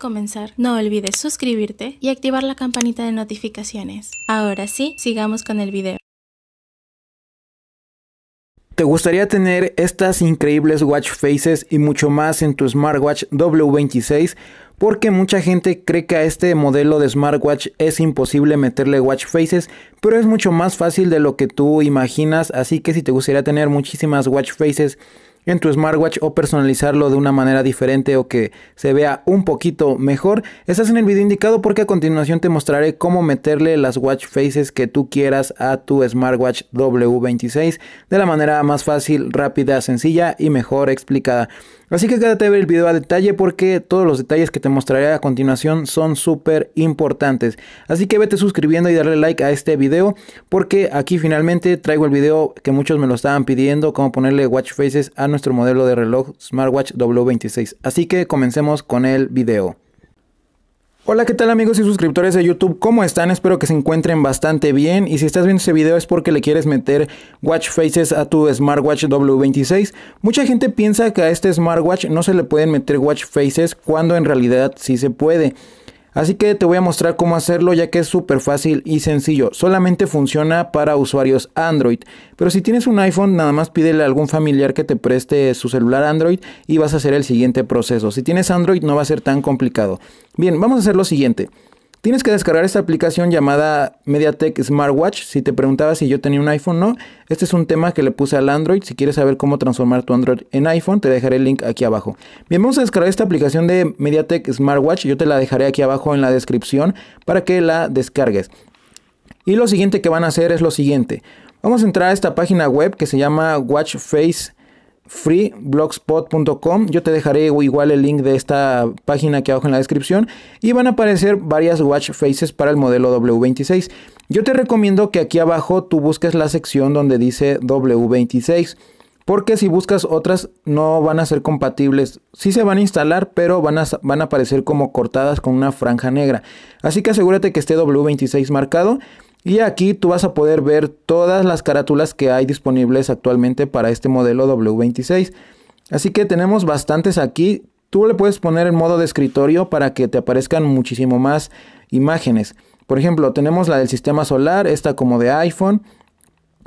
comenzar, no olvides suscribirte y activar la campanita de notificaciones. Ahora sí, sigamos con el video. ¿Te gustaría tener estas increíbles watch faces y mucho más en tu smartwatch W26? Porque mucha gente cree que a este modelo de smartwatch es imposible meterle watch faces, pero es mucho más fácil de lo que tú imaginas, así que si te gustaría tener muchísimas watch faces en tu smartwatch o personalizarlo de una manera diferente o que se vea un poquito mejor, estás en el video indicado porque a continuación te mostraré cómo meterle las watch faces que tú quieras a tu smartwatch W26 de la manera más fácil, rápida, sencilla y mejor explicada. Así que quédate a ver el video a detalle porque todos los detalles que te mostraré a continuación son súper importantes. Así que vete suscribiendo y darle like a este video porque aquí finalmente traigo el video que muchos me lo estaban pidiendo, cómo ponerle watch faces a nuestro modelo de reloj Smartwatch W26. Así que comencemos con el video. Hola, ¿qué tal amigos y suscriptores de YouTube? ¿Cómo están? Espero que se encuentren bastante bien. Y si estás viendo este video es porque le quieres meter watch faces a tu smartwatch W26. Mucha gente piensa que a este smartwatch no se le pueden meter watch faces cuando en realidad sí se puede. Así que te voy a mostrar cómo hacerlo ya que es súper fácil y sencillo. Solamente funciona para usuarios Android. Pero si tienes un iPhone, nada más pídele a algún familiar que te preste su celular Android y vas a hacer el siguiente proceso. Si tienes Android no va a ser tan complicado. Bien, vamos a hacer lo siguiente. Tienes que descargar esta aplicación llamada MediaTek Smartwatch. Si te preguntaba si yo tenía un iPhone, no. Este es un tema que le puse al Android. Si quieres saber cómo transformar tu Android en iPhone, te dejaré el link aquí abajo. Bien, vamos a descargar esta aplicación de MediaTek Smartwatch. Yo te la dejaré aquí abajo en la descripción para que la descargues. Y lo siguiente que van a hacer es lo siguiente. Vamos a entrar a esta página web que se llama Watch face freeblogspot.com. Yo te dejaré igual el link de esta página que abajo en la descripción y van a aparecer varias watch faces para el modelo W26. Yo te recomiendo que aquí abajo tú busques la sección donde dice W26 porque si buscas otras no van a ser compatibles. si se van a instalar, pero van a, van a aparecer como cortadas con una franja negra. Así que asegúrate que esté W26 marcado y aquí tú vas a poder ver todas las carátulas que hay disponibles actualmente para este modelo W26. Así que tenemos bastantes aquí. Tú le puedes poner en modo de escritorio para que te aparezcan muchísimo más imágenes. Por ejemplo, tenemos la del sistema solar, esta como de iPhone.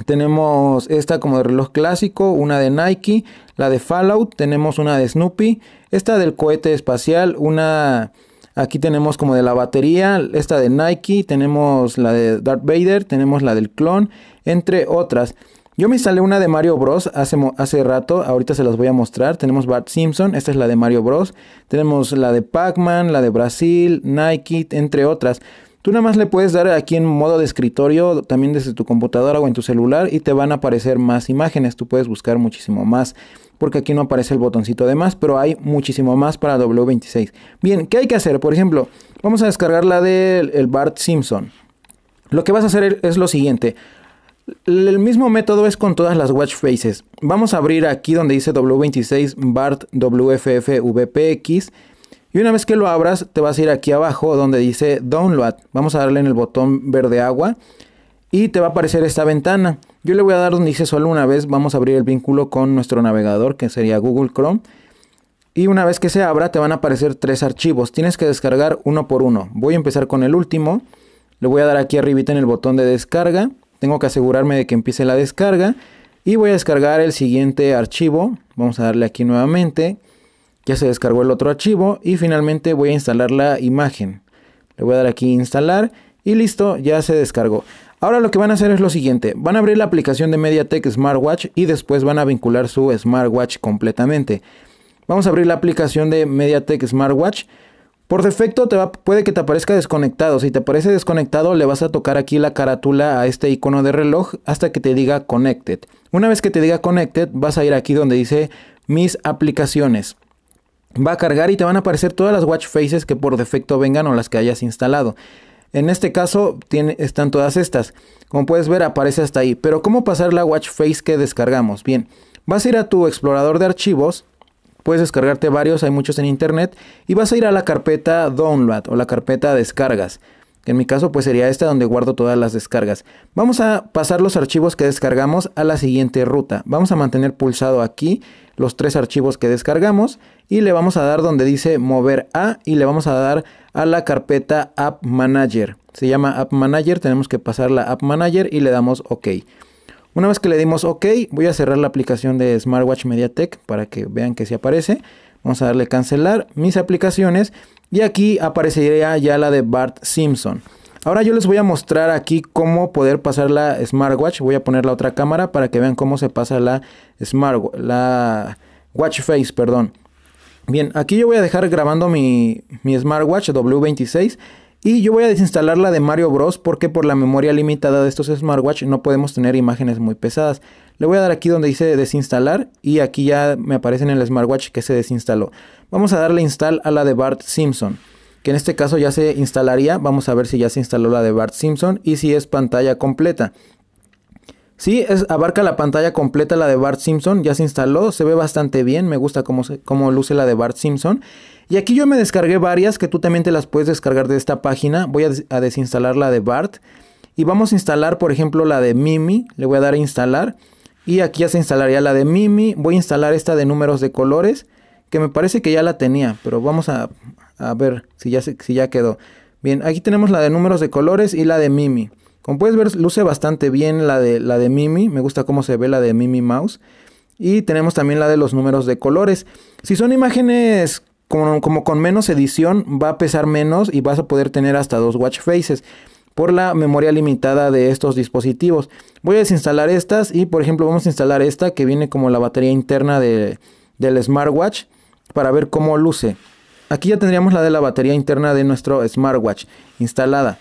Tenemos esta como de reloj clásico, una de Nike, la de Fallout, tenemos una de Snoopy, esta del cohete espacial, una Aquí tenemos como de la batería, esta de Nike, tenemos la de Darth Vader, tenemos la del clon, entre otras. Yo me instalé una de Mario Bros. Hace, hace rato, ahorita se las voy a mostrar. Tenemos Bart Simpson, esta es la de Mario Bros. Tenemos la de Pac-Man, la de Brasil, Nike, entre otras. Tú nada más le puedes dar aquí en modo de escritorio, también desde tu computadora o en tu celular, y te van a aparecer más imágenes. Tú puedes buscar muchísimo más, porque aquí no aparece el botoncito de más, pero hay muchísimo más para W26. Bien, ¿qué hay que hacer? Por ejemplo, vamos a descargar la del Bart Simpson. Lo que vas a hacer es lo siguiente. El mismo método es con todas las watch faces. Vamos a abrir aquí donde dice W26 Bart WFF y una vez que lo abras, te vas a ir aquí abajo donde dice Download. Vamos a darle en el botón verde agua y te va a aparecer esta ventana. Yo le voy a dar donde dice solo una vez, vamos a abrir el vínculo con nuestro navegador que sería Google Chrome. Y una vez que se abra te van a aparecer tres archivos, tienes que descargar uno por uno. Voy a empezar con el último, le voy a dar aquí arribita en el botón de descarga, tengo que asegurarme de que empiece la descarga y voy a descargar el siguiente archivo, vamos a darle aquí nuevamente ya se descargó el otro archivo y finalmente voy a instalar la imagen. Le voy a dar aquí instalar y listo, ya se descargó. Ahora lo que van a hacer es lo siguiente, van a abrir la aplicación de MediaTek Smartwatch y después van a vincular su smartwatch completamente. Vamos a abrir la aplicación de MediaTek Smartwatch. Por defecto te puede que te aparezca desconectado. Si te aparece desconectado le vas a tocar aquí la carátula a este icono de reloj hasta que te diga Connected. Una vez que te diga Connected vas a ir aquí donde dice mis aplicaciones va a cargar y te van a aparecer todas las watch faces que por defecto vengan o las que hayas instalado. En este caso están todas estas. Como puedes ver aparece hasta ahí. Pero ¿cómo pasar la watch face que descargamos? Bien, vas a ir a tu explorador de archivos. Puedes descargarte varios, hay muchos en internet. Y vas a ir a la carpeta download o la carpeta descargas que en mi caso pues sería esta donde guardo todas las descargas. Vamos a pasar los archivos que descargamos a la siguiente ruta. Vamos a mantener pulsado aquí los tres archivos que descargamos y le vamos a dar donde dice mover a y le vamos a dar a la carpeta App Manager. Se llama App Manager, tenemos que pasar la App Manager y le damos OK. Una vez que le dimos OK, voy a cerrar la aplicación de Smartwatch MediaTek para que vean que se aparece. Vamos a darle cancelar mis aplicaciones y aquí aparecería ya la de Bart Simpson. Ahora yo les voy a mostrar aquí cómo poder pasar la smartwatch. Voy a poner la otra cámara para que vean cómo se pasa la smartwatch, la watch face, perdón. Bien, aquí yo voy a dejar grabando mi, mi smartwatch W26 y yo voy a desinstalar la de Mario Bros porque por la memoria limitada de estos smartwatch no podemos tener imágenes muy pesadas. Le voy a dar aquí donde dice desinstalar y aquí ya me aparece en el smartwatch que se desinstaló. Vamos a darle install a la de Bart Simpson, que en este caso ya se instalaría. Vamos a ver si ya se instaló la de Bart Simpson y si es pantalla completa. Si, es, abarca la pantalla completa la de Bart Simpson, ya se instaló, se ve bastante bien, me gusta cómo, luce la de Bart Simpson. Y aquí yo me descargué varias que tú también te las puedes descargar de esta página. Voy a, a desinstalar la de Bart y vamos a instalar por ejemplo la de Mimi, le voy a dar a instalar. Y aquí ya se instalaría la de Mimi. Voy a instalar esta de números de colores. Que me parece que ya la tenía. Pero vamos a, ver si ya, si ya quedó. Bien, aquí tenemos la de números de colores y la de Mimi. Como puedes ver, luce bastante bien la de, la de Mimi. Me gusta cómo se ve la de Mimi Mouse. Y tenemos también la de los números de colores. Si son imágenes como, como con menos edición, va a pesar menos y vas a poder tener hasta dos watch faces por la memoria limitada de estos dispositivos. Voy a desinstalar estas y por ejemplo vamos a instalar esta que viene como la batería interna de, del smartwatch para ver cómo luce. Aquí ya tendríamos la de la batería interna de nuestro smartwatch instalada.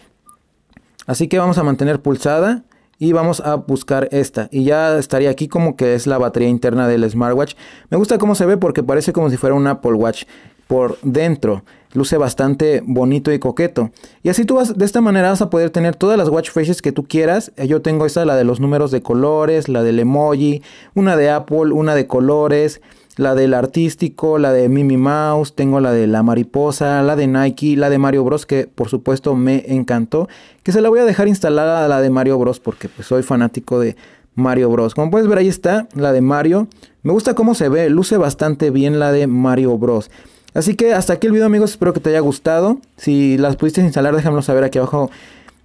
Así que vamos a mantener pulsada y vamos a buscar esta. Y ya estaría aquí como que es la batería interna del smartwatch. Me gusta cómo se ve porque parece como si fuera un Apple Watch por dentro. Luce bastante bonito y coqueto. Y así tú vas, de esta manera vas a poder tener todas las watch faces que tú quieras. Eh, yo tengo esta, la de los números de colores, la del emoji, una de Apple, una de colores, la del artístico, la de Mimi Mouse, tengo la de la mariposa, la de Nike, la de Mario Bros. que por supuesto me encantó. Que se la voy a dejar instalada a la de Mario Bros. porque pues, soy fanático de, Mario Bros. Como puedes ver ahí está la de Mario. Me gusta cómo se ve, luce bastante bien la de Mario Bros. Así que hasta aquí el video amigos, espero que te haya gustado. Si las pudiste instalar, déjamelo saber aquí abajo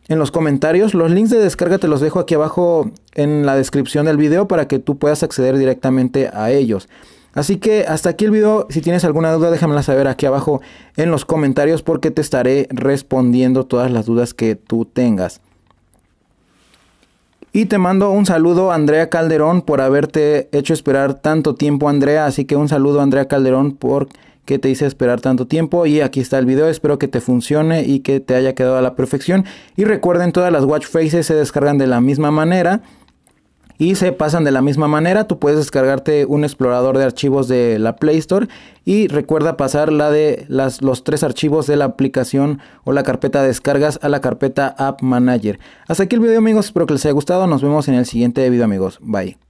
en los comentarios. Los links de descarga te los dejo aquí abajo en la descripción del video para que tú puedas acceder directamente a ellos. Así que hasta aquí el video, si tienes alguna duda déjamela saber aquí abajo en los comentarios porque te estaré respondiendo todas las dudas que tú tengas. Y te mando un saludo Andrea Calderón por haberte hecho esperar tanto tiempo Andrea, así que un saludo Andrea Calderón por que te hice esperar tanto tiempo y aquí está el video, espero que te funcione y que te haya quedado a la perfección y recuerden todas las watch faces se descargan de la misma manera y se pasan de la misma manera. Tú puedes descargarte un explorador de archivos de la Play Store y recuerda pasar la de los tres archivos de la aplicación o la carpeta descargas a la carpeta App Manager. Hasta aquí el video amigos, espero que les haya gustado. Nos vemos en el siguiente video amigos. Bye.